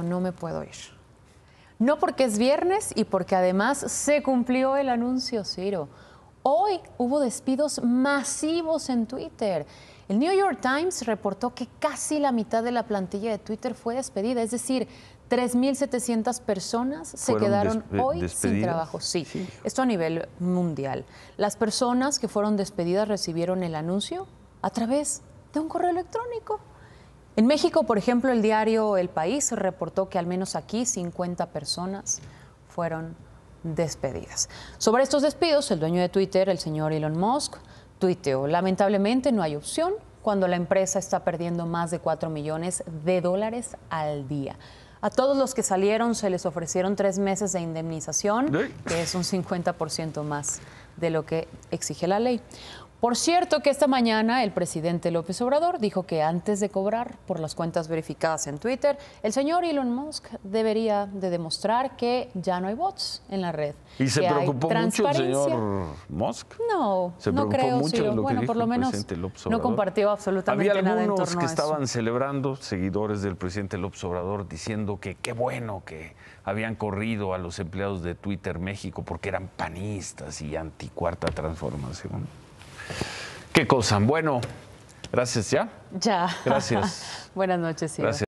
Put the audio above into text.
no me puedo ir. No porque es viernes y porque además se cumplió el anuncio, Ciro. Hoy hubo despidos masivos en Twitter. El New York Times reportó que casi la mitad de la plantilla de Twitter fue despedida, es decir, 3.700 personas se quedaron hoy sin trabajo. sí, esto a nivel mundial. Las personas que fueron despedidas recibieron el anuncio a través de un correo electrónico. En México, por ejemplo, el diario El País reportó que al menos aquí 50 personas fueron despedidas. Sobre estos despidos, el dueño de Twitter, el señor Elon Musk, tuiteó, lamentablemente no hay opción cuando la empresa está perdiendo más de 4 millones de dólares al día. A todos los que salieron se les ofrecieron tres meses de indemnización, que es un 50% más de lo que exige la ley. Por cierto que esta mañana el presidente López Obrador dijo que antes de cobrar por las cuentas verificadas en Twitter, el señor Elon Musk debería de demostrar que ya no hay bots en la red. ¿Y se preocupó mucho el señor Musk? No, no creo, mucho bueno, por lo menos no compartió absolutamente nada en torno a algunos que estaban celebrando, seguidores del presidente López Obrador, diciendo que qué bueno que habían corrido a los empleados de Twitter México porque eran panistas y anticuarta transformación. Qué cosa. Bueno, gracias ya. Ya. Gracias. Buenas noches, Gracias.